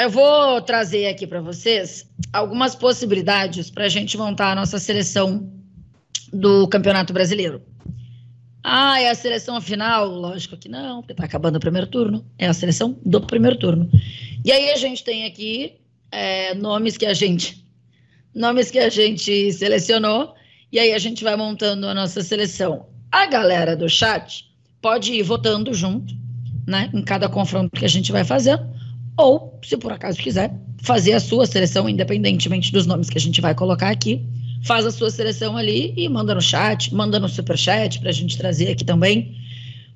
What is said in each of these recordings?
Eu vou trazer aqui para vocês algumas possibilidades para a gente montar a nossa seleção do Campeonato Brasileiro. Ah, é a seleção final? Lógico que não, porque está acabando o primeiro turno. É a seleção do primeiro turno. E aí a gente tem aqui é, nomes que a gente nomes que a gente selecionou e aí a gente vai montando a nossa seleção. A galera do chat pode ir votando junto, né, em cada confronto que a gente vai fazendo ou, se por acaso quiser, fazer a sua seleção, independentemente dos nomes que a gente vai colocar aqui, faz a sua seleção ali e manda no chat, manda no superchat para a gente trazer aqui também.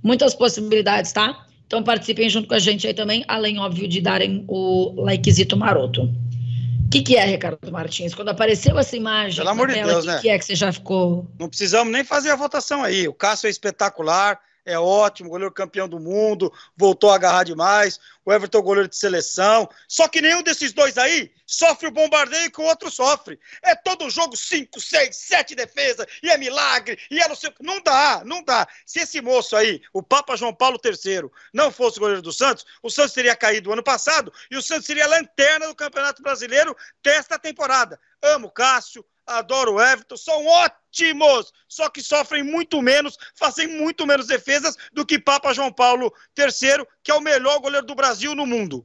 Muitas possibilidades, tá? Então participem junto com a gente aí também, além, óbvio, de darem o likezito maroto. O que, que é, Ricardo Martins? Quando apareceu essa imagem, pelo amor de Deus, o que, né? que é que você já ficou? Não precisamos nem fazer a votação aí. O Cássio é espetacular é ótimo, goleiro campeão do mundo, voltou a agarrar demais. O Everton, é goleiro de seleção. Só que nenhum desses dois aí sofre o bombardeio que o outro sofre. É todo jogo 5, 6, 7 defesa, e é milagre, e é não sei. Não dá, não dá. Se esse moço aí, o Papa João Paulo III, não fosse goleiro do Santos, o Santos teria caído ano passado e o Santos seria lanterna do Campeonato Brasileiro desta temporada. Amo Cássio, adoro o Everton, são ótimos, só que sofrem muito menos, fazem muito menos defesas do que Papa João Paulo III, que é o melhor goleiro do Brasil no mundo.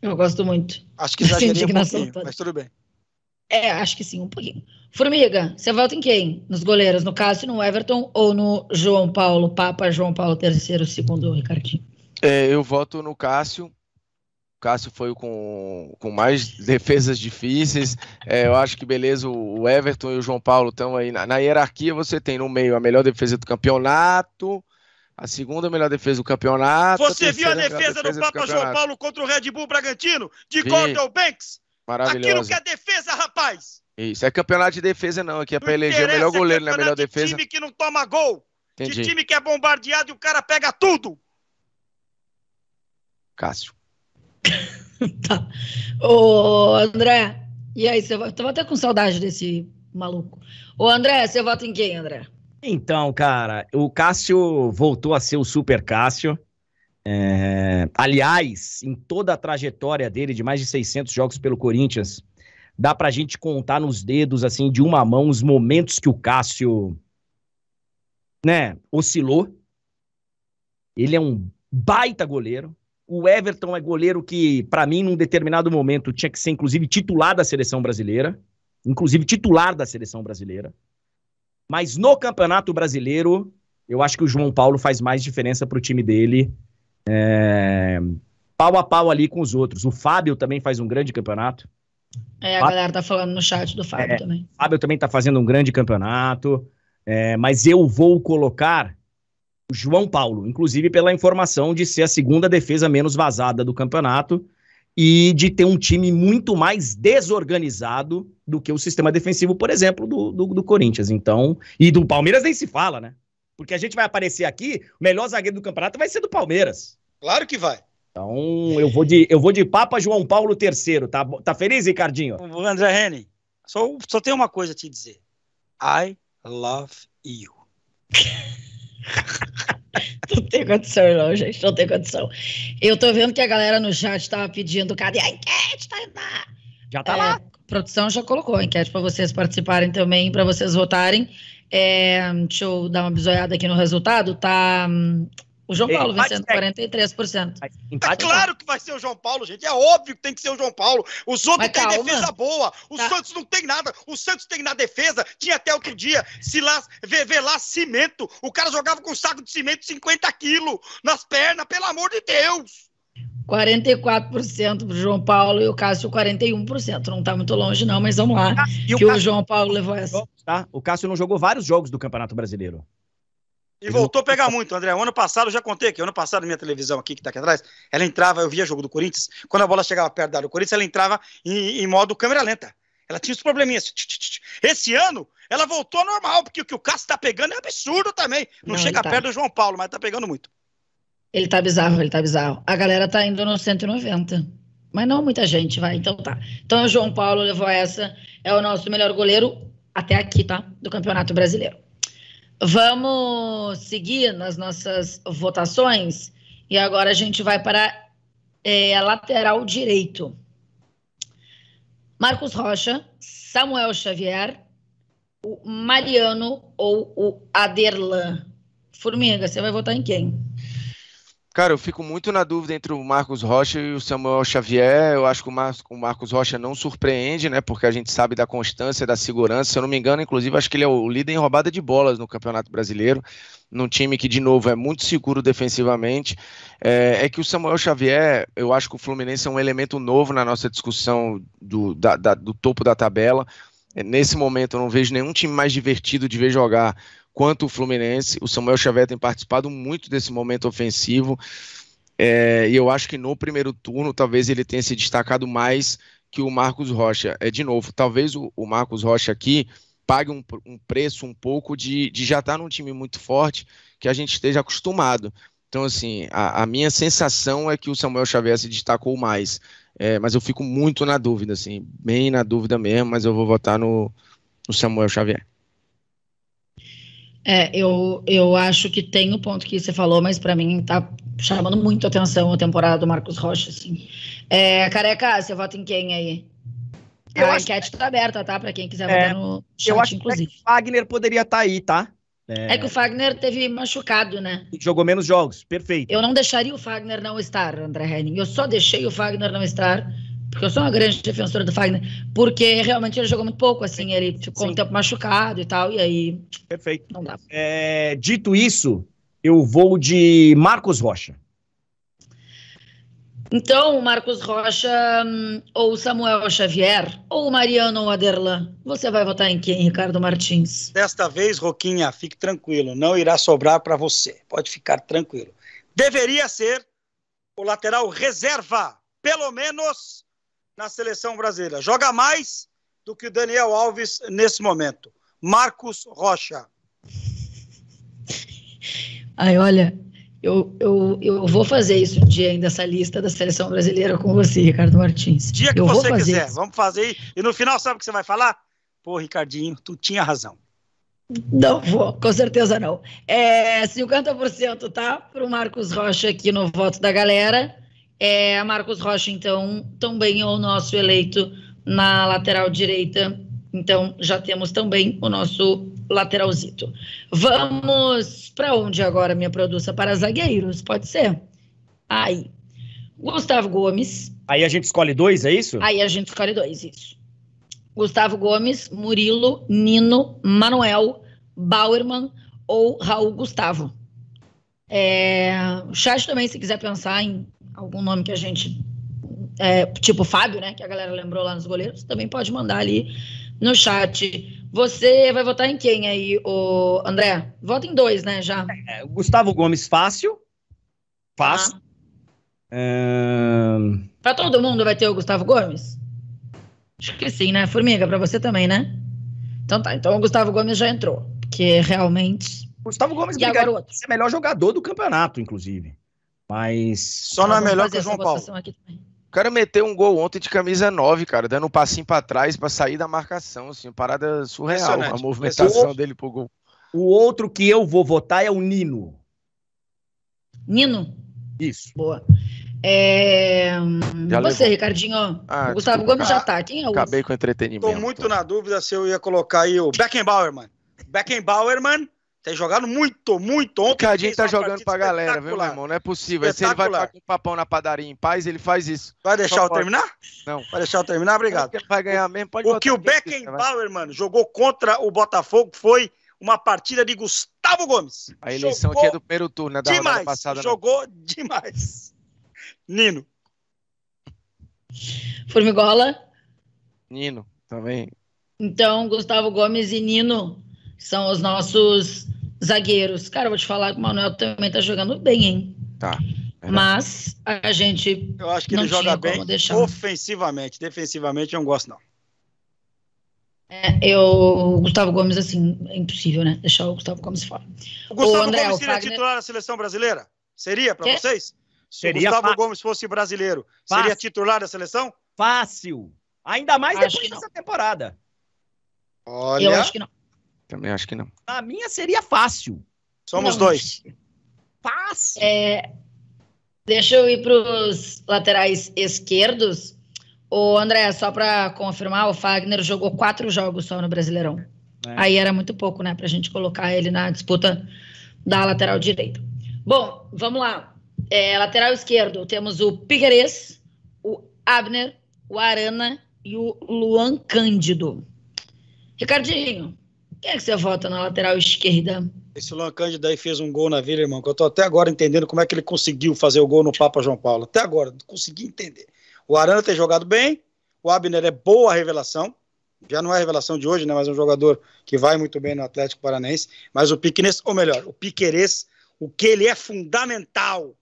Eu gosto muito. Acho que já um pouquinho, toda. mas tudo bem. É, acho que sim, um pouquinho. Formiga, você vota em quem? Nos goleiros, no Cássio, no Everton ou no João Paulo, Papa João Paulo III, segundo o Ricardinho? É, eu voto no Cássio, Cássio foi com, com mais defesas difíceis. É, eu acho que beleza, o Everton e o João Paulo estão aí. Na, na, hierarquia, você tem no meio a melhor defesa do campeonato, a segunda melhor defesa do campeonato. Você viu a defesa, defesa do Papa João Paulo contra o Red Bull Bragantino? De Gordon Banks? Maravilhoso. Aquilo que é defesa, rapaz! Isso, é campeonato de defesa, não. Aqui é para eleger o melhor é goleiro é né, a melhor de defesa. time que não toma gol. Entendi. De time que é bombardeado e o cara pega tudo. Cássio. tá. Ô, André, e aí, você eu tava até com saudade desse maluco. Ô, André, você vota em quem, André? Então, cara, o Cássio voltou a ser o Super Cássio. É... Aliás, em toda a trajetória dele de mais de 600 jogos pelo Corinthians, dá pra gente contar nos dedos, assim, de uma mão, os momentos que o Cássio, né, oscilou. Ele é um baita goleiro, o Everton é goleiro que, para mim, num determinado momento, tinha que ser, inclusive, titular da seleção brasileira. Inclusive, titular da seleção brasileira. Mas no Campeonato Brasileiro, eu acho que o João Paulo faz mais diferença para o time dele. É, pau a pau ali com os outros. O Fábio também faz um grande campeonato. É, a Fábio, galera tá falando no chat do Fábio é, também. Fábio também tá fazendo um grande campeonato. É, mas eu vou colocar João Paulo, inclusive pela informação de ser a segunda defesa menos vazada do campeonato e de ter um time muito mais desorganizado do que o sistema defensivo, por exemplo, do, do, do, Corinthians. Então, e do Palmeiras nem se fala, né? Porque a gente vai aparecer aqui, o melhor zagueiro do campeonato vai ser do Palmeiras. Claro que vai. Então, eu vou de, eu vou de Papa João Paulo III, tá? Tá feliz, Ricardinho? André Henning, só, só tem uma coisa a te dizer. I love you. não tem condição, não, gente, não tem condição. Eu tô vendo que a galera no chat tava pedindo, cadê a enquete? Tá, lá? Tá? Já tá é, lá. A produção já colocou a enquete para vocês participarem também, para vocês votarem. É, deixa eu dar uma bisoiada aqui no resultado. Tá hum, o João Paulo vencendo 43%. Tá claro que vai ser o João Paulo, gente. É óbvio que tem que ser o João Paulo. Os outros têm defesa boa. O tá. Santos não tem nada. O Santos tem na defesa. Tinha até outro dia se lá, vê, lá cimento. O cara jogava com um saco de cimento 50 quilos nas pernas, pelo amor de Deus. 44% pro João Paulo e o Cássio 41%. Não tá muito longe, não, mas vamos lá. Ah, que o, Cássio... o João Paulo levou essa. Tá? O Cássio não jogou vários jogos do Campeonato Brasileiro. E voltou a pegar muito, André. O ano passado, eu já contei que ano passado, minha televisão aqui, que está aqui atrás, ela entrava, eu via jogo do Corinthians, quando a bola chegava perto da área do Corinthians, ela entrava em, em modo câmera lenta. Ela tinha os probleminhas. Esse ano, ela voltou ao normal, porque o que o Cássio está pegando é absurdo também. Não, não chega tá. perto do João Paulo, mas está pegando muito. Ele está bizarro, ele está bizarro. A galera está indo no 190. Mas não muita gente, vai, então tá. Então o João Paulo levou essa, é o nosso melhor goleiro até aqui, tá? Do Campeonato Brasileiro. Vamos seguir nas nossas votações e agora a gente vai para é, a lateral direito. Marcos Rocha, Samuel Xavier, o Mariano ou o Aderlan. Formiga, você vai votar em quem? Cara, eu fico muito na dúvida entre o Marcos Rocha e o Samuel Xavier. Eu acho que o, Mar o Marcos Rocha não surpreende, né? Porque a gente sabe da constância, da segurança. Se eu não me engano, inclusive, acho que ele é o líder em roubada de bolas no Campeonato Brasileiro. Num time que, de novo, é muito seguro defensivamente. É, é que o Samuel Xavier, eu acho que o Fluminense é um elemento novo na nossa discussão do, da, da, do topo da tabela. Nesse momento, eu não vejo nenhum time mais divertido de ver jogar quanto o Fluminense. O Samuel Xavier tem participado muito desse momento ofensivo. É, e eu acho que no primeiro turno talvez ele tenha se destacado mais que o Marcos Rocha. É de novo, talvez o, o Marcos Rocha aqui pague um, um preço um pouco de, de já estar tá num time muito forte que a gente esteja acostumado. Então, assim, a, a minha sensação é que o Samuel Xavier se destacou mais. É, mas eu fico muito na dúvida, assim, bem na dúvida mesmo, mas eu vou votar no, no Samuel Xavier. É, eu, eu acho que tem o ponto que você falou, mas para mim tá chamando muito atenção a temporada do Marcos Rocha, assim. É, careca, você vota em quem aí? Eu a acho... enquete tá aberta, tá? Pra quem quiser é, votar no chat, eu acho inclusive. que o Fagner poderia estar tá aí, tá? É... é... que o Fagner teve machucado, né? Jogou menos jogos, perfeito. Eu não deixaria o Fagner não estar, André Henning. Eu só deixei o Fagner não estar porque eu sou uma grande defensora do Fagner, porque realmente ele jogou muito pouco, assim, ele ficou Sim. um tempo machucado e tal, e aí. Perfeito. Não dá. É, dito isso, eu vou de Marcos Rocha. Então, Marcos Rocha hum, ou Samuel Xavier ou Mariano ou Aderlan, você vai votar em quem, Ricardo Martins? Desta vez, Roquinha, fique tranquilo, não irá sobrar para você. Pode ficar tranquilo. Deveria ser o lateral reserva, pelo menos na seleção brasileira. Joga mais do que o Daniel Alves nesse momento. Marcos Rocha. Ai, olha, eu, eu, eu vou fazer isso um dia ainda, essa lista da seleção brasileira com você, Ricardo Martins. Dia que eu você quiser, isso. vamos fazer. aí E no final, sabe o que você vai falar? Pô, Ricardinho, tu tinha razão. Não vou, com certeza não. É 50%, tá? Para o Marcos Rocha aqui no voto da galera. É, Marcos Rocha, então, também é o nosso eleito na lateral direita. Então, já temos também o nosso lateralzito. Vamos para onde agora, minha produção? Para zagueiros, pode ser? Aí. Gustavo Gomes. Aí a gente escolhe dois, é isso? Aí a gente escolhe dois, isso. Gustavo Gomes, Murilo, Nino, Manuel, Bauerman ou Raul Gustavo. É, o chat também, se quiser pensar em algum nome que a gente. É, tipo Fábio, né? Que a galera lembrou lá nos goleiros, também pode mandar ali no chat. Você vai votar em quem aí, o André? Vota em dois, né, já. É, Gustavo Gomes, fácil. Fácil. Ah. É... Pra todo mundo vai ter o Gustavo Gomes? Acho que sim, né? Formiga, pra você também, né? Então tá, então o Gustavo Gomes já entrou. Porque realmente Gustavo Gomes é o melhor jogador do campeonato, inclusive. Mas. Só não é melhor que o João Paulo. O cara meteu um gol ontem de camisa 9, cara, dando um passinho para trás para sair da marcação, assim, parada surreal a movimentação o... dele pro gol. O outro que eu vou votar é o Nino. Nino? Isso. Boa. É... Você, Ricardinho. Ah, o Gustavo desculpa, Gomes já tá. Quem é o Acabei com o entretenimento. Tô muito na dúvida se eu ia colocar aí o Beckenbauer, mano. Beckenbauer, mano. Tem jogado muito, muito ontem. O Cadinho tá jogando pra galera, viu, meu irmão? Não é possível. Se ele vai ficar com papão na padaria em paz, ele faz isso. Vai deixar Só eu pode. terminar? Não. Vai deixar eu terminar? Obrigado. vai ganhar mesmo, pode O que o Beckenbauer, mano, jogou contra o Botafogo foi uma partida de Gustavo Gomes. A eleição jogou aqui é do primeiro turno, né? Da demais. passada. Né? Jogou não. demais. Nino. Formigola. Nino, também. Tá então, Gustavo Gomes e Nino são os nossos Zagueiros, cara, eu vou te falar que o Manuel também tá jogando bem, hein? Tá. É Mas a gente. Eu acho que ele joga bem deixar. ofensivamente. Defensivamente eu não gosto, não. É, eu. Gustavo Gomes, assim, é impossível, né? Deixar o Gustavo Gomes fora. O Gustavo o André, Gomes seria Fagner... titular da seleção brasileira? Seria para vocês? Se seria o Gustavo fácil. Gomes fosse brasileiro, fácil. seria titular da seleção? Fácil. Ainda mais acho depois dessa temporada. Olha. Eu acho que não. Também acho que não. A minha seria fácil. Somos não, dois. Fácil. É, deixa eu ir para os laterais esquerdos. O André, só para confirmar, o Fagner jogou quatro jogos só no Brasileirão. É. Aí era muito pouco, né, para a gente colocar ele na disputa da lateral direita. Bom, vamos lá. É, lateral esquerdo, temos o Piqueires, o Abner, o Arana e o Luan Cândido. Ricardinho, quem é que você vota na lateral esquerda? Esse Luan Cândido aí fez um gol na Vila, irmão, que eu tô até agora entendendo como é que ele conseguiu fazer o gol no Papa João Paulo. Até agora, não consegui entender. O Arana tem jogado bem, o Abner é boa revelação, já não é revelação de hoje, né, mas é um jogador que vai muito bem no Atlético Paranaense, mas o Piquenes, ou melhor, o Piqueires, o que ele é fundamental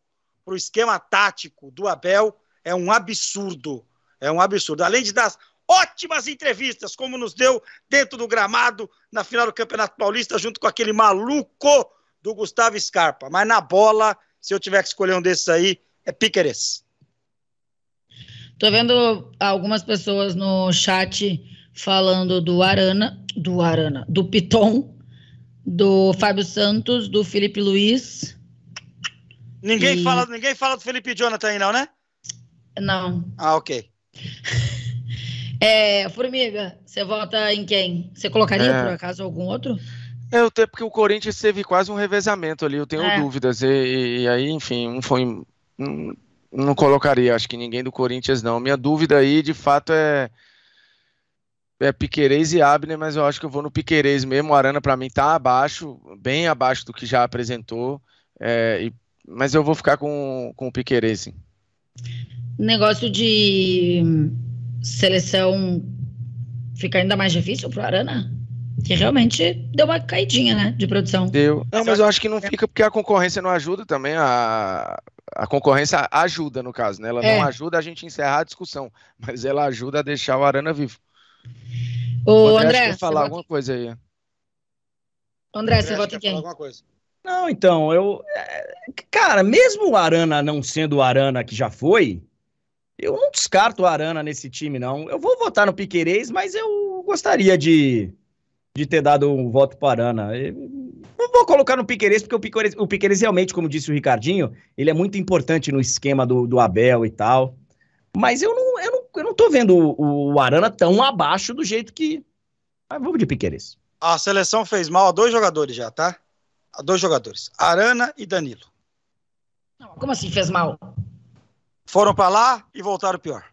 para o esquema tático do Abel é um absurdo. É um absurdo. Além de dar ótimas entrevistas, como nos deu dentro do gramado na final do Campeonato Paulista, junto com aquele maluco do Gustavo Scarpa. Mas na bola, se eu tiver que escolher um desses aí, é Piqueres. É Tô vendo algumas pessoas no chat falando do Arana, do Arana, do Piton, do Fábio Santos, do Felipe Luiz. Ninguém, e... fala, ninguém fala do Felipe Jonathan aí, não, né? Não. Ah, ok. É, Formiga, você vota em quem? Você colocaria, é. por acaso, algum outro? É, o tempo que o Corinthians teve quase um revezamento ali, eu tenho é. dúvidas. E, e, aí, enfim, um foi. Um, não colocaria, acho que ninguém do Corinthians não. Minha dúvida aí, de fato, é. É Piquerez e Abner, mas eu acho que eu vou no Piquerez mesmo. O Arana, para mim, tá abaixo, bem abaixo do que já apresentou. É, e, mas eu vou ficar com, com o Piquerez, sim. Negócio de seleção fica ainda mais difícil pro Arana? Que realmente deu uma caidinha, né? De produção. Deu. Não, mas eu acho que não fica porque a concorrência não ajuda também. A, a concorrência ajuda, no caso, né? Ela é. não ajuda a gente encerrar a discussão, mas ela ajuda a deixar o Arana vivo. O André, André falar alguma coisa aí. André, você vota quem? Alguma coisa. Não, então, eu. É, cara, mesmo o Arana não sendo o Arana que já foi, eu não descarto o Arana nesse time, não. Eu vou votar no Piquerez, mas eu gostaria de, de ter dado um voto para Arana. Eu não vou colocar no Piquerez, porque o Piquerez, o realmente, como disse o Ricardinho, ele é muito importante no esquema do, do Abel e tal. Mas eu não, eu não, eu não tô vendo o, o Arana tão abaixo do jeito que. Mas ah, vamos de Piquerez. A seleção fez mal a dois jogadores já, tá? A dois jogadores, Arana e Danilo. Como assim fez mal? foram para lá e voltaram pior.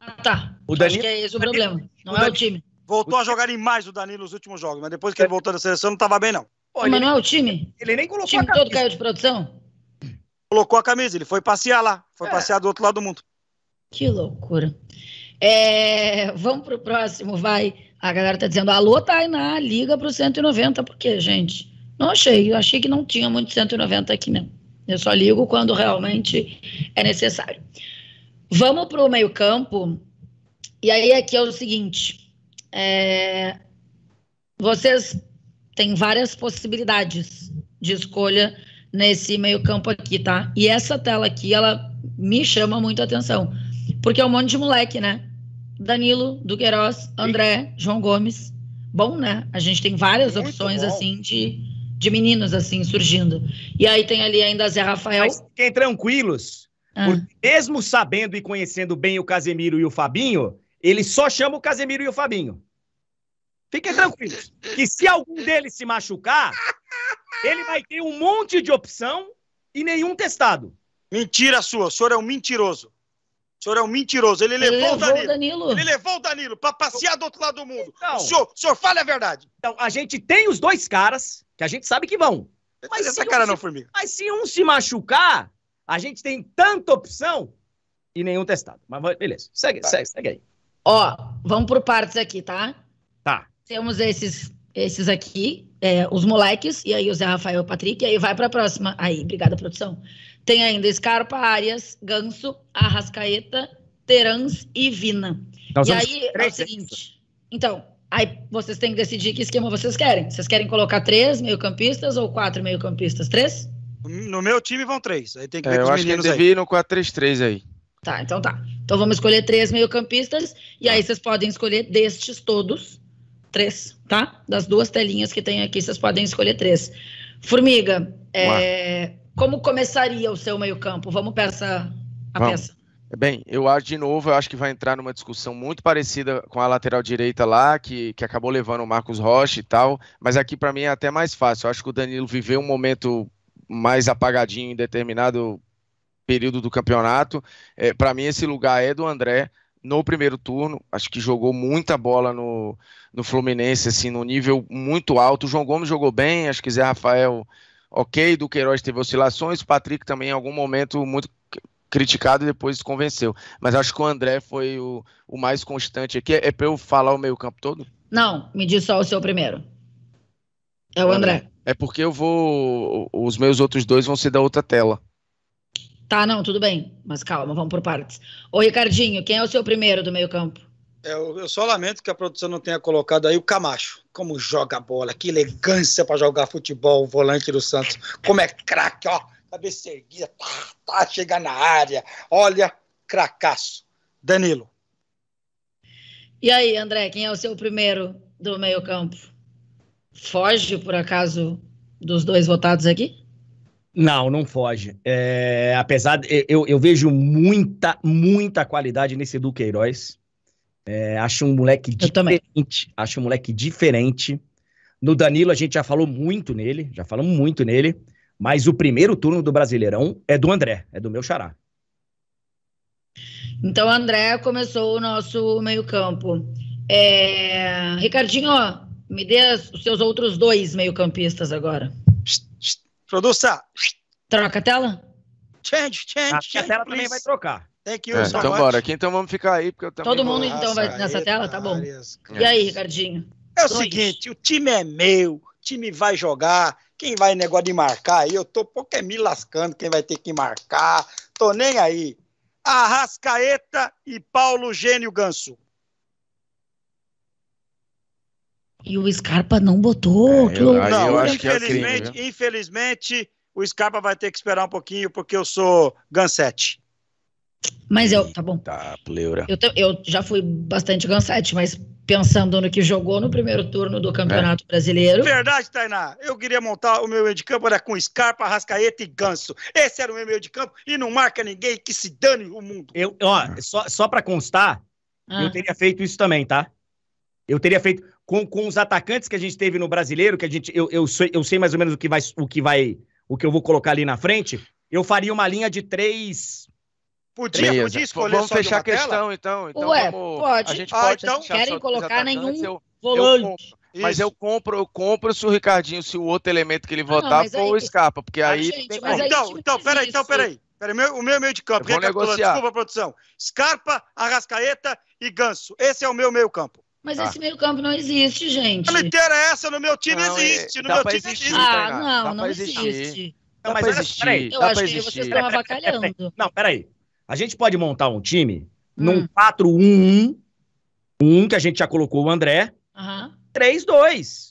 Ah, tá. O Danilo, Acho que é esse o problema. Não o Danilo, é o time. Voltou a jogar em mais o Danilo nos últimos jogos, mas depois que ele voltou da seleção não estava bem, não. Pô, mas não é o time? Ele nem colocou o time a camisa. todo caiu de produção? Colocou a camisa, ele foi passear lá. Foi é. passear do outro lado do mundo. Que loucura. É, vamos pro próximo, vai. A galera tá dizendo, alô, Tainá, liga pro 190, porque, gente, não achei. Eu achei que não tinha muito 190 aqui mesmo. Eu só ligo quando realmente é necessário. Vamos para o meio-campo. E aí aqui é o seguinte: é, vocês têm várias possibilidades de escolha nesse meio-campo aqui, tá? E essa tela aqui, ela me chama muito a atenção. Porque é um monte de moleque, né? Danilo, Duqueiroz, André, João Gomes. Bom, né? A gente tem várias muito opções bom. assim de de meninos, assim, surgindo. E aí tem ali ainda a Zé Rafael. Mas fiquem tranquilos, ah. mesmo sabendo e conhecendo bem o Casemiro e o Fabinho, ele só chama o Casemiro e o Fabinho. Fiquem tranquilos, que se algum deles se machucar, ele vai ter um monte de opção e nenhum testado. Mentira sua, o senhor é um mentiroso. O senhor é um mentiroso. Ele, ele levou, o Danilo. Danilo. Ele levou o Danilo para passear do outro lado do mundo. Então, o, senhor, senhor fala a verdade. Então, a gente tem os dois caras que a gente sabe que vão. Mas Essa cara um não, se, formiga. Mas se um se machucar, a gente tem tanta opção e nenhum testado. Mas beleza, segue, tá. segue, segue aí. Ó, vamos por partes aqui, tá? Tá. Temos esses, esses aqui, é, os moleques, e aí o Zé Rafael e o Patrick, e aí vai pra próxima. Aí, obrigada, produção. Tem ainda Scarpa, Arias, Ganso, Arrascaeta, Terans e Vina. Nós e aí é o seguinte. Então, Aí vocês têm que decidir que esquema vocês querem. Vocês querem colocar três meio-campistas ou quatro meio-campistas? Três? No meu time vão três. Aí tem que é, ver eu acho que eles devia ir no 4-3-3 aí. Tá, então tá. Então vamos escolher três meio-campistas e tá. aí vocês podem escolher destes todos três, tá? Das duas telinhas que tem aqui, vocês podem escolher três. Formiga, é, como começaria o seu meio-campo? Vamos peça a vamos. peça. Bem, eu acho de novo, eu acho que vai entrar numa discussão muito parecida com a lateral direita lá, que, que acabou levando o Marcos Rocha e tal, mas aqui para mim é até mais fácil. Eu acho que o Danilo viveu um momento mais apagadinho em determinado período do campeonato. É, para mim, esse lugar é do André no primeiro turno. Acho que jogou muita bola no, no Fluminense, assim, no nível muito alto. O João Gomes jogou bem, acho que Zé Rafael ok, do Queiroz teve oscilações, o Patrick também em algum momento muito criticado e depois convenceu. Mas acho que o André foi o, o mais constante aqui. É, é para eu falar o meio campo todo? Não, me diz só o seu primeiro. É o André. André. É porque eu vou. Os meus outros dois vão ser da outra tela. Tá, não, tudo bem. Mas calma, vamos por partes. Ô, Ricardinho, quem é o seu primeiro do meio-campo? É, eu só lamento que a produção não tenha colocado aí o Camacho. Como joga bola, que elegância para jogar futebol, o volante do Santos. Como é craque, ó cabeça erguida, tá, tá, chegar na área. Olha, cracasso. Danilo. E aí, André, quem é o seu primeiro do meio-campo? Foge, por acaso, dos dois votados aqui? Não, não foge. É, apesar, de, eu, eu, vejo muita, muita qualidade nesse Duqueiroz. É, acho um moleque eu diferente. Também. Acho um moleque diferente. No Danilo, a gente já falou muito nele, já falamos muito nele. Mas o primeiro turno do Brasileirão é do André, é do meu xará. Então, André começou o nosso meio-campo. É... Ricardinho, me dê os seus outros dois meio-campistas agora. Produça! Troca a tela? Change, change, a change. A tela please. também vai trocar. Thank you, é, então much. bora, aqui então vamos ficar aí, porque eu Todo mundo então vai nessa tela, tá bom. E aí, Ricardinho? É o dois. seguinte, o time é meu, o time vai jogar, quem vai negócio de marcar aí, eu tô pouco é me lascando quem vai ter que marcar. Tô nem aí. Arrascaeta e Paulo Gênio Ganso. E o Scarpa não botou. É, eu, é não, eu infelizmente, é crime, infelizmente, o Scarpa vai ter que esperar um pouquinho, porque eu sou Gansete. Mas eu, tá bom. Tá, pleura. Eu, eu já fui bastante gansete mas pensando no que jogou no primeiro turno do Campeonato é. Brasileiro. Verdade, Tainá. Eu queria montar o meu meio de campo era com Scarpa, Rascaeta e Ganso. Esse era o meu meio de campo e não marca ninguém que se dane o mundo. Eu, ó, ah. só, só para constar, ah. eu teria feito isso também, tá? Eu teria feito com, com os atacantes que a gente teve no Brasileiro, que a gente eu, eu, sei, eu sei mais ou menos o que vai o que vai o que eu vou colocar ali na frente. Eu faria uma linha de três Podia, Beleza. podia escolher Vamos fechar a questão, tela? então. então Ué, vamos, pode. A gente ah, pode então, querem colocar nenhum eu, volante. Eu mas eu compro, eu compro se o Ricardinho, se o outro elemento que ele ah, votar for o Scarpa, porque ah, aí... Gente, tem... então, então, peraí, então, peraí. peraí meu, o meu meio de campo, recapitulando, desculpa, produção. Scarpa, Arrascaeta e Ganso. Esse é o meu meio campo. Mas ah. esse meio campo não existe, gente. Não interessa, é no meu time não, é, existe. No meu time existir, existe. Ah, não, não existe. Não, mas é assim, peraí. Eu acho que vocês estão avacalhando. Não, peraí. A gente pode montar um time hum. num 4-1-1, um que a gente já colocou o André, uhum. 3-2.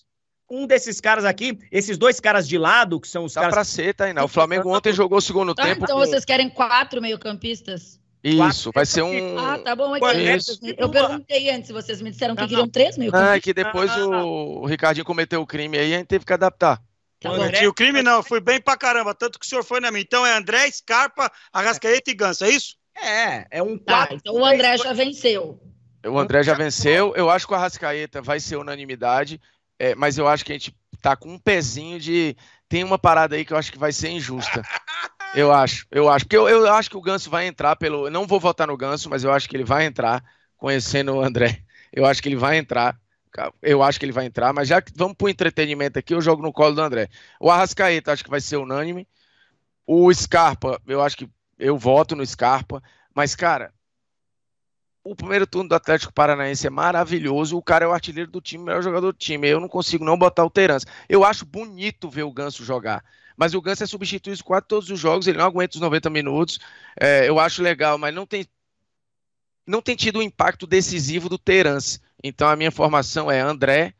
Um desses caras aqui, esses dois caras de lado, que são os Dá caras... Dá pra ser, Tainá. Né? O Flamengo ontem jogou o segundo ah, tempo... Então com... vocês querem quatro meio-campistas? Isso, vai ser um. Ah, tá bom. É então que assim. eu perguntei antes, vocês me disseram que não, queriam três mil. Ah, é que depois não, ah, não, o... o ah, ah. Ricardinho cometeu o crime aí, a gente teve que adaptar. Tá Cometi o crime, não. Fui bem pra caramba, tanto que o senhor foi na minha. Então é André, Scarpa, Arrascaeta e Ganso, é isso? É, é um tá, então o André já venceu. O André já venceu. Eu acho que o Arrascaeta vai ser unanimidade, é, mas eu acho que a gente tá com um pezinho de. Tem uma parada aí que eu acho que vai ser injusta. Eu acho, eu acho. Porque eu, eu acho que o Ganso vai entrar pelo. não vou votar no Ganso, mas eu acho que ele vai entrar, conhecendo o André. Eu acho que ele vai entrar eu acho que ele vai entrar, mas já que vamos para o entretenimento aqui, eu jogo no colo do André. O Arrascaeta acho que vai ser unânime. O Scarpa, eu acho que eu voto no Scarpa, mas cara, o primeiro turno do Atlético Paranaense é maravilhoso. O cara é o artilheiro do time, o melhor jogador do time. Eu não consigo não botar o Terence. Eu acho bonito ver o Ganso jogar. Mas o Ganso é substituído quase todos os jogos, ele não aguenta os 90 minutos. É, eu acho legal, mas não tem, não tem tido o impacto decisivo do Terence. Então a minha formação é André,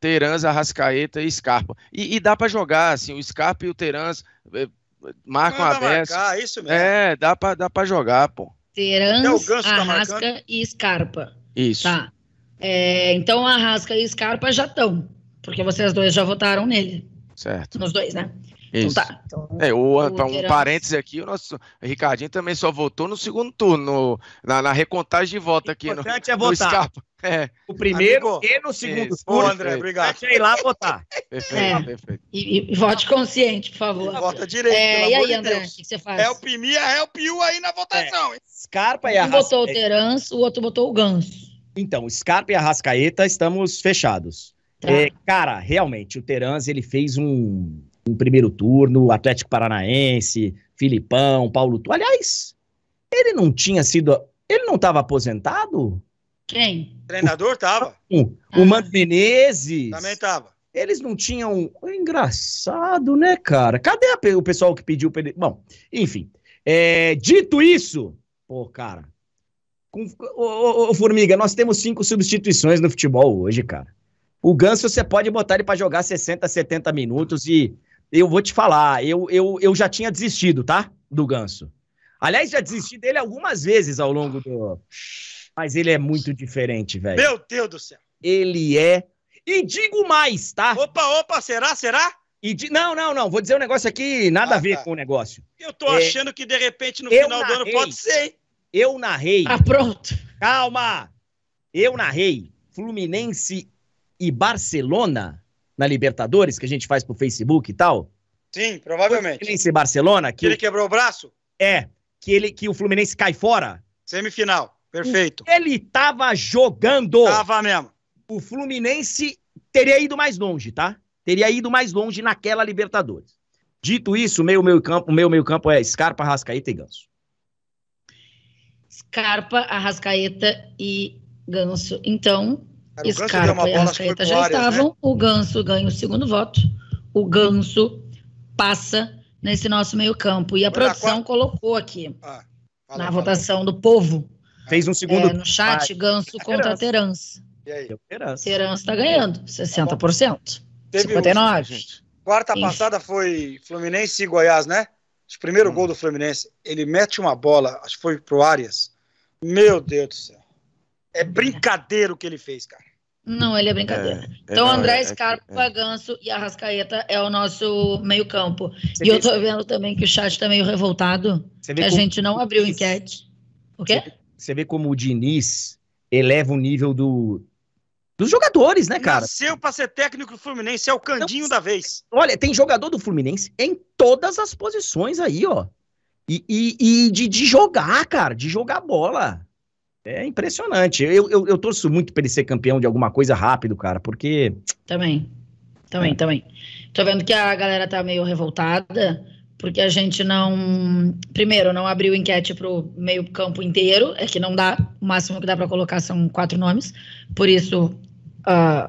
Terans, Arrascaeta e Scarpa. E, e dá para jogar, assim, o Scarpa e o Terans eh, marcam a marcar, é isso mesmo. É, dá para dá pra jogar, pô. Terans, é tá Arrasca tá e Scarpa. Isso. Tá. É, então Arrasca e Scarpa já estão, porque vocês dois já votaram nele. Certo. Nos dois, né? Então isso. Então tá. Então, é, o, um parêntese aqui, o nosso Ricardinho também só votou no segundo turno, na, na recontagem de voto aqui. O importante é no, é votar. É. O primeiro Amigo, e no segundo isso. turno. Ô, André, obrigado. Deixa ir lá votar. Perfeito, é. perfeito. E, e, vote consciente, por favor. vota direito. É, e aí, de André, o que você faz? É o Pimi, é o Piu aí na votação. É. Scarpa e a Um botou o Terans, o outro botou o Ganso. Então, Scarpa e a estamos fechados. Tá. É, cara, realmente, o Terans ele fez um em primeiro turno, Atlético Paranaense, Filipão, Paulo. Tu Aliás, ele não tinha sido. Ele não estava aposentado? Quem? O treinador estava. O, o ah. Mano Menezes. Também estava. Eles não tinham. É engraçado, né, cara? Cadê a, o pessoal que pediu para ele. Bom, enfim. É, dito isso, pô, cara. Com, ô, ô, ô, Formiga, nós temos cinco substituições no futebol hoje, cara. O Ganso você pode botar ele para jogar 60, 70 minutos e eu vou te falar, eu, eu, eu já tinha desistido, tá? Do Ganso. Aliás, já desisti dele algumas vezes ao longo do. Mas ele é muito diferente, velho. Meu Deus do céu. Ele é. E digo mais, tá? Opa, opa, será, será? E di... Não, não, não. Vou dizer um negócio aqui, nada ah, a ver tá. com o negócio. Eu tô é... achando que de repente no eu final narrei. do ano pode ser, hein? Eu narrei. Ah, pronto. Calma! Eu narrei Fluminense e Barcelona na Libertadores, que a gente faz pro Facebook e tal? Sim, provavelmente. Fluminense Barcelona. Que ele o... quebrou o braço? É, que, ele, que o Fluminense cai fora. Semifinal, perfeito. E ele tava jogando. Tava mesmo. O Fluminense teria ido mais longe, tá? Teria ido mais longe naquela Libertadores. Dito isso, meu meio campo, meu meio campo é Scarpa, Rascaeta e Ganso. Scarpa, Arrascaeta e Ganso. Então, era Scarpa e Arrascaeta já né? estavam, né? o Ganso ganha o segundo voto, o Ganso passa nesse nosso meio campo. E a Olha, produção colocou aqui, ah, fala, na fala. votação do povo, fez um segundo... É, no chat, Ganso contra Terança. E aí? Terança está ganhando, 60%, tá 59%. Quarta passada foi Fluminense e Goiás, né? O primeiro hum. gol do Fluminense, ele mete uma bola, acho que foi pro Arias. Meu Deus do céu. É, é. brincadeira o que ele fez, cara. Não, ele é brincadeira. É, é então, não, André é, é Scarpa, é, Ganso e Arrascaeta é o nosso meio-campo. E vê, eu tô vendo também que o chat tá meio revoltado. Que a como, gente não abriu enquete. O quê? Você vê, como o Diniz eleva o nível do, dos jogadores, né, cara? Seu pra ser técnico do Fluminense, é o candinho não, da vez. Olha, tem jogador do Fluminense em todas as posições aí, ó. E, e, e de, de jogar, cara, de jogar bola. É impressionante. Eu, eu, eu torço muito para ele ser campeão de alguma coisa rápido, cara, porque. Também. Também, é. também. Tô vendo que a galera tá meio revoltada, porque a gente não. Primeiro, não abriu enquete pro meio-campo inteiro, é que não dá. O máximo que dá para colocar são quatro nomes. Por isso, uh,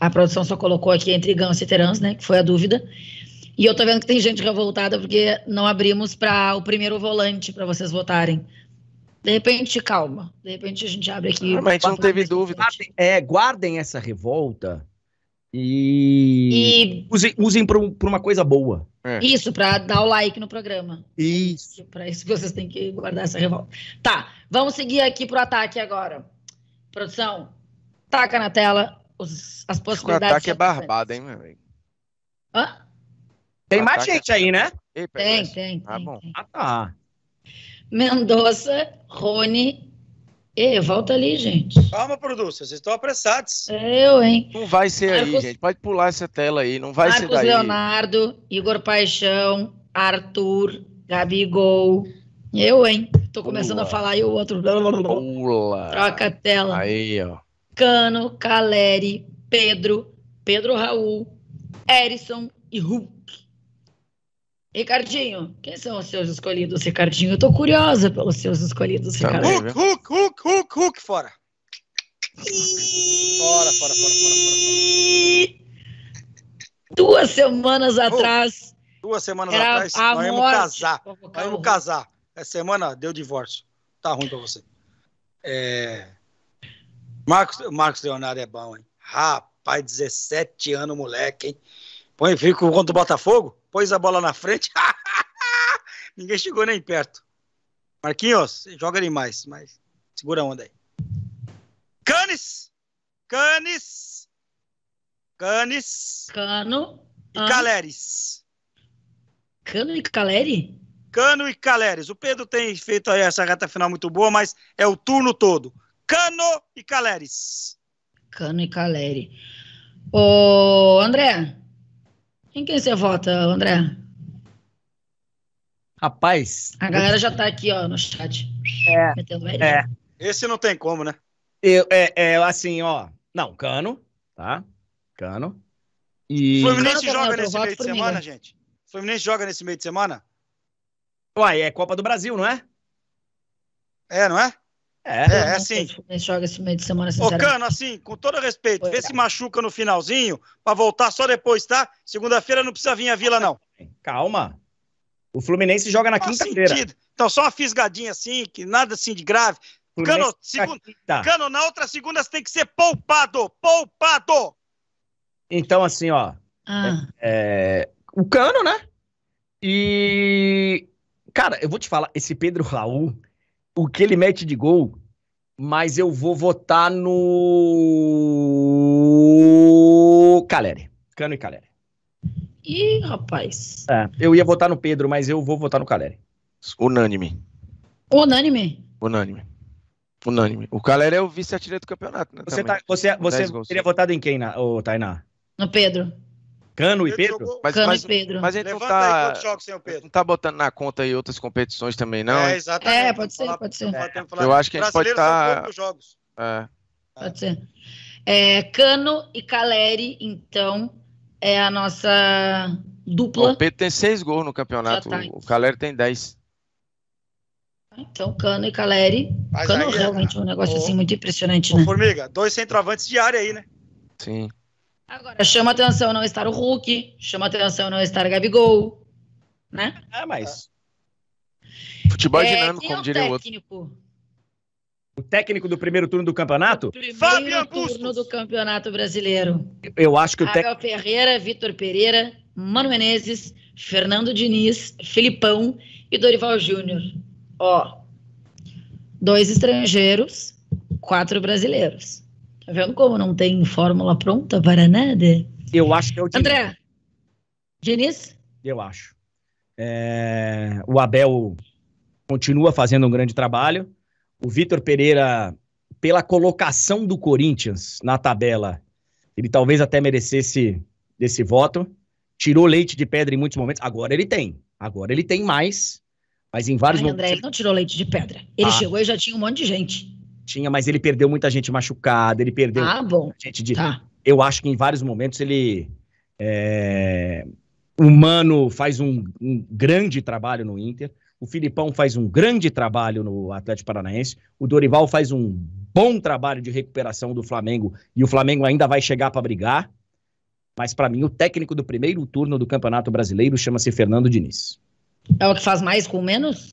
a produção só colocou aqui entre Gans e Terans, né? Que foi a dúvida. E eu tô vendo que tem gente revoltada porque não abrimos para o primeiro volante para vocês votarem. De repente, calma. De repente a gente abre aqui. Ah, mas a gente não teve dúvida. Guardem, é, guardem essa revolta e, e... usem, usem para uma coisa boa. É. Isso, para dar o like no programa. Isso. Para isso que vocês têm que guardar essa revolta. Tá, vamos seguir aqui o ataque agora. Produção, taca na tela os, as possibilidades. O ataque é barbado, hein, meu amigo? Hã? Tem mais é gente aí, né? tem, tem, ah, tem. bom. Tem. Ah, tá. Mendonça, Rony. E volta ali, gente. Calma, produção, vocês estão apressados. Eu, hein? Não vai ser Marcos... aí, gente. Pode pular essa tela aí, não vai Marcos ser daí. Leonardo, Igor Paixão, Arthur, Gabigol. Eu, hein? Tô começando a falar e o outro. Pula. Troca a tela. Aí, ó. Cano, Caleri, Pedro, Pedro Raul, Erison e Hulk. Ricardinho, quem são os seus escolhidos, Ricardinho? Eu tô curiosa pelos seus escolhidos, tá Ricardinho. Hulk, Hulk, Hulk, Hulk, Hulk, fora. Fora, fora, fora, fora, Duas semanas atrás. Duas semanas atrás, nós íamos casar. Nós íamos casar. Essa semana deu divórcio. Tá ruim pra você. É, Marcos, Marcos Leonardo é bom, hein? Rapaz, 17 anos, moleque, hein? Põe, fica contra o Botafogo? pôs a bola na frente, ninguém chegou nem perto. Marquinhos, joga demais, mas segura a onda aí. Canis Canis Canis Cano. E Caleres. Cano e Caleri? Cano e Caleres. O Pedro tem feito aí essa reta final muito boa, mas é o turno todo. Cano e Caleres. Cano e Caleri. Ô, André, em quem você vota, André? Rapaz. A galera já tá aqui, ó, no chat. É. é. Esse não tem como, né? Eu, é, é assim, ó. Não, Cano, tá? Cano. E... Fluminense Cano joga nesse meio de semana, gente. gente? Fluminense joga nesse meio de semana? Uai, é Copa do Brasil, não é? É, não é? É, é, né? é assim. Joga esse meio de semana, Ô, Cano, assim, com todo respeito, Foi, vê é. se machuca no finalzinho pra voltar só depois, tá? Segunda-feira não precisa vir à vila, não. Calma. O Fluminense joga na quinta-feira. Então, só uma fisgadinha assim, que nada assim de grave. Cano, segunda, Cano, na outra segunda você tem que ser poupado! Poupado! Então, assim, ó. Ah. É, é, o Cano, né? E. Cara, eu vou te falar, esse Pedro Raul o que ele mete de gol, mas eu vou votar no. Caleri. Cano e Caleri. Ih, rapaz. É, eu ia votar no Pedro, mas eu vou votar no Caleri. Unânime. Unânime? Unânime. Unânime. O Caleri é o vice-artilheiro do campeonato, né? Você, tá, você, você teria votado em quem, na, Tainá? No Pedro. Cano e Pedro? Jogou... Mas, Cano mas, e Pedro. Mas a gente Levanta não tá, aí jogos o Pedro. Não tá botando na conta aí outras competições também, não? É, exatamente. É, pode ser, pode ser. Eu acho que a gente pode estar... Tá... jogos. É. Pode ser. É, Cano e Caleri, então, é a nossa dupla. O Pedro tem seis gols no campeonato, tá o então. Caleri tem dez. Então, Cano e Caleri. Mas Cano aí, é- realmente é um negócio assim muito impressionante, né? Formiga, dois centroavantes de área aí, né? Sim. Agora, chama atenção não estar o Hulk, chama atenção não estar o Gabigol, né? Ah, mas... Futebol é, dinâmico, como é o diria o outro. O técnico do primeiro turno do campeonato? Fábio Augusto. turno do campeonato brasileiro. Eu acho que o técnico. Abel Ferreira, Vitor Pereira, Mano Menezes, Fernando Diniz, Filipão e Dorival Júnior. Ó, dois estrangeiros, quatro brasileiros. Tá vendo como não tem fórmula pronta para nada? Eu acho que é o André, Diniz? Eu acho. É, o Abel continua fazendo um grande trabalho. O Vitor Pereira, pela colocação do Corinthians na tabela, ele talvez até merecesse desse voto. Tirou leite de pedra em muitos momentos. Agora ele tem. Agora ele tem mais. Mas em vários Ai, momentos. André, ele não tirou leite de pedra. Ele ah. chegou e já tinha um monte de gente tinha, mas ele perdeu muita gente machucada, ele perdeu ah, bom. gente de. Tá. Eu acho que em vários momentos ele. É, o Mano faz um, um, grande trabalho no Inter, o Filipão faz um grande trabalho no Atlético Paranaense, o Dorival faz um bom trabalho de recuperação do Flamengo e o Flamengo ainda vai chegar para brigar. Mas para mim, o técnico do primeiro turno do Campeonato Brasileiro chama-se Fernando Diniz. É o que faz mais com menos?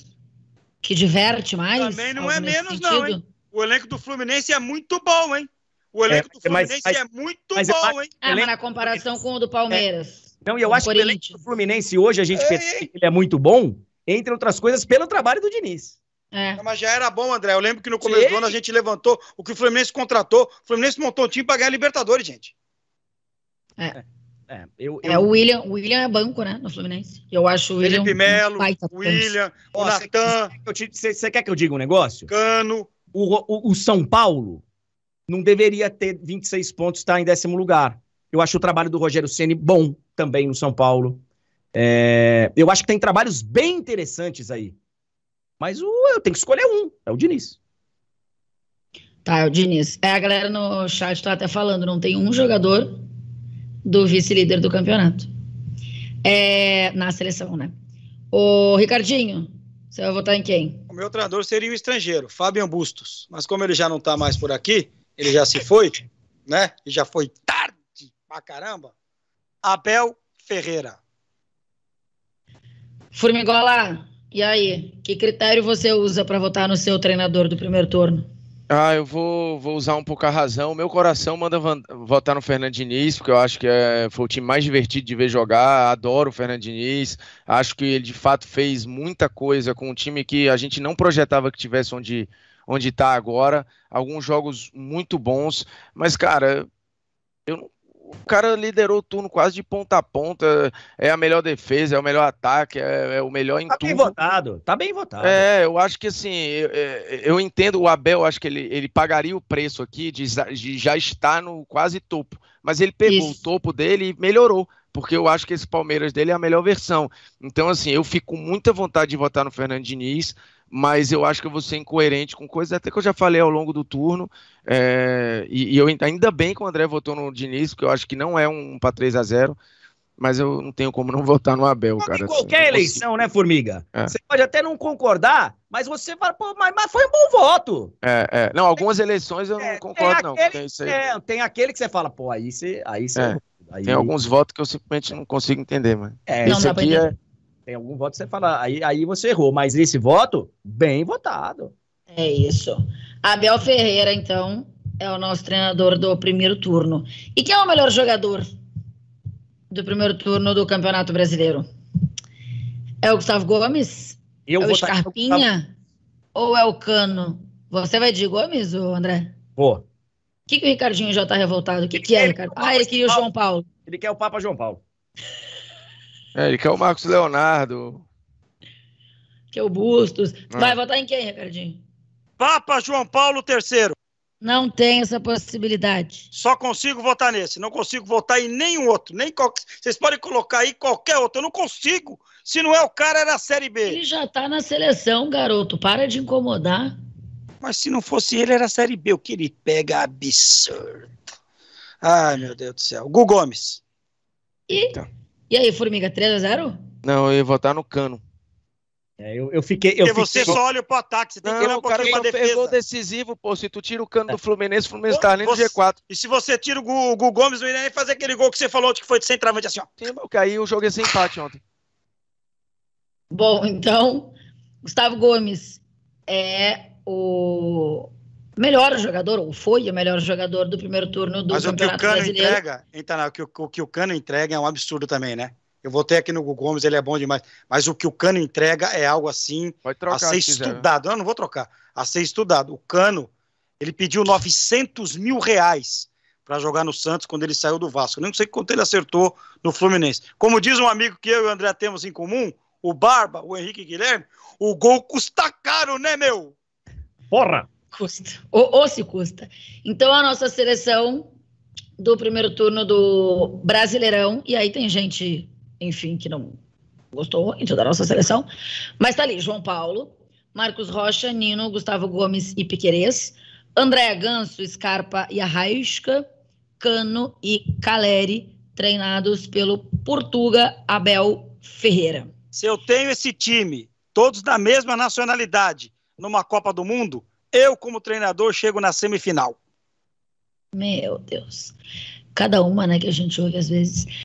Que diverte mais? Também não é menos, sentido? não, hein? O elenco do Fluminense é muito bom, hein? O elenco é, do Fluminense mas, é muito mas, bom, mas, hein? Ah, mas na comparação com o do Palmeiras. É. Não, e eu acho que o elenco do Fluminense hoje a gente é, que ele é muito bom, entre outras coisas, pelo trabalho do Diniz. É. mas já era bom, André. Eu lembro que no começo Sim. do ano a gente levantou o que o Fluminense contratou. O Fluminense montou um time para ganhar a Libertadores, gente. É. É, eu, é, eu... é, o William, o William é banco, né, no Fluminense. Eu acho o William. Felipe Melo, um o William, o Natan. você quer que eu diga um negócio? Cano o, o, São Paulo não deveria ter 26 pontos, está em décimo lugar. Eu acho o trabalho do Rogério Ceni bom também no São Paulo. É, eu acho que tem trabalhos bem interessantes aí. Mas o, eu tenho que escolher um, é o Diniz. Tá, é o Diniz. É, a galera no chat tá até falando, não tem um jogador do vice-líder do campeonato. É, na seleção, né? O Ricardinho, você vai votar em quem? meu treinador seria o estrangeiro, Fábio Bustos. Mas como ele já não está mais por aqui, ele já se foi, né? E já foi tarde pra caramba. Abel Ferreira. Formigola, e aí? Que critério você usa para votar no seu treinador do primeiro turno? Ah, eu vou, vou usar um pouco a razão. Meu coração manda votar no Fernando Diniz, porque eu acho que é, foi o time mais divertido de ver jogar. Adoro o Fernando Diniz. Acho que ele de fato fez muita coisa com um time que a gente não projetava que tivesse onde onde está agora. Alguns jogos muito bons, mas cara, eu o cara liderou o turno quase de ponta a ponta. É a melhor defesa, é o melhor ataque, é, é o melhor em tá tudo. Tá bem votado, tá bem votado. É, eu acho que assim, eu, é, eu entendo o Abel, acho que ele, ele pagaria o preço aqui de, de já estar no quase topo. Mas ele pegou Isso. o topo dele e melhorou porque eu acho que esse Palmeiras dele é a melhor versão. Então, assim, eu fico com muita vontade de votar no Fernando Diniz mas eu acho que eu vou ser incoerente com coisas até que eu já falei ao longo do turno. É, e, e, eu ainda bem que o André votou no Diniz, porque eu acho que não é um para 3 a 0 mas eu não tenho como não votar no Abel, cara. Em assim, qualquer assim, eleição, né, Formiga? É. Você pode até não concordar, mas você fala, pô, mas, mas foi um bom voto. É, é. Não, algumas é, eleições eu não é, concordo, tem aquele, não. Tem, é, tem aquele que você fala, pô, aí você. Aí você é. Aí... Tem alguns votos que eu simplesmente não consigo entender, mano. É, esse não, aqui é, tem algum voto que você fala, aí, aí você errou, mas esse voto, bem votado. É isso. Abel Ferreira, então, é o nosso treinador do primeiro turno. E quem é o melhor jogador do primeiro turno do Campeonato Brasileiro? É o Gustavo Gomes? Eu é o Scarpinha? Ou é o Cano? Você vai de Gomes, ou André? Vou. O que, que o Ricardinho já tá revoltado? O que, que, que é, Ricardo? Ah, ele queria o João Paulo. Ele quer o Papa João Paulo. É, ele quer o Marcos Leonardo. Que é o Bustos. Ah. Vai votar em quem, Ricardinho? Papa João Paulo III. Não tem essa possibilidade. Só consigo votar nesse. Não consigo votar em nenhum outro. Nem qualquer... Vocês podem colocar aí qualquer outro. Eu não consigo. Se não é o cara, era é a Série B. Ele já tá na seleção, garoto. Para de incomodar. Mas se não fosse ele, era Série B. O que ele pega é absurdo. Ai, meu Deus do céu. Gu Gomes. E... Então. E aí, Formiga, 3x0? Não, eu ia votar no Cano. É, eu, eu, fiquei. Eu Porque fiquei... você só olha pro ataque, você tem não, que olhar um pouquinho pra defesa. Pegou decisivo, pô. Se tu tira o cano do é. Fluminense, o Fluminense tá ali no G4. E se você tira o Gu, o Gu Gomes, não ia nem fazer aquele gol que você falou que foi de centroavante assim, ó. Sim, porque aí o jogo ia ser empate ontem. Bom, então, Gustavo Gomes é o melhor jogador, ou foi o melhor jogador do primeiro turno do Mas Campeonato o que o Cano Brasileiro. entrega, então, não, o, que, o que o Cano entrega é um absurdo também, né? Eu voltei aqui no Hugo Gomes, ele é bom demais. Mas o que o Cano entrega é algo assim trocar, a ser se né? estudado. Quiser. Não, não vou trocar. A ser estudado. O Cano, ele pediu 900 mil reais para jogar no Santos quando ele saiu do Vasco. Eu sei quanto ele acertou no Fluminense. Como diz um amigo que eu e o André temos em comum, o Barba, o Henrique Guilherme, o gol custa caro, né, meu? Porra! custa, ou, ou se custa. Então, a nossa seleção do primeiro turno do Brasileirão, e aí tem gente, enfim, que não gostou muito da nossa seleção, mas tá ali, João Paulo, Marcos Rocha, Nino, Gustavo Gomes e Piquerez, André Ganso, Scarpa e Arraisca, Cano e Caleri, treinados pelo Portuga Abel Ferreira. Se eu tenho esse time, todos da mesma nacionalidade, numa Copa do Mundo, eu, como treinador, chego na semifinal. Meu Deus. Cada uma, né, que a gente ouve às vezes.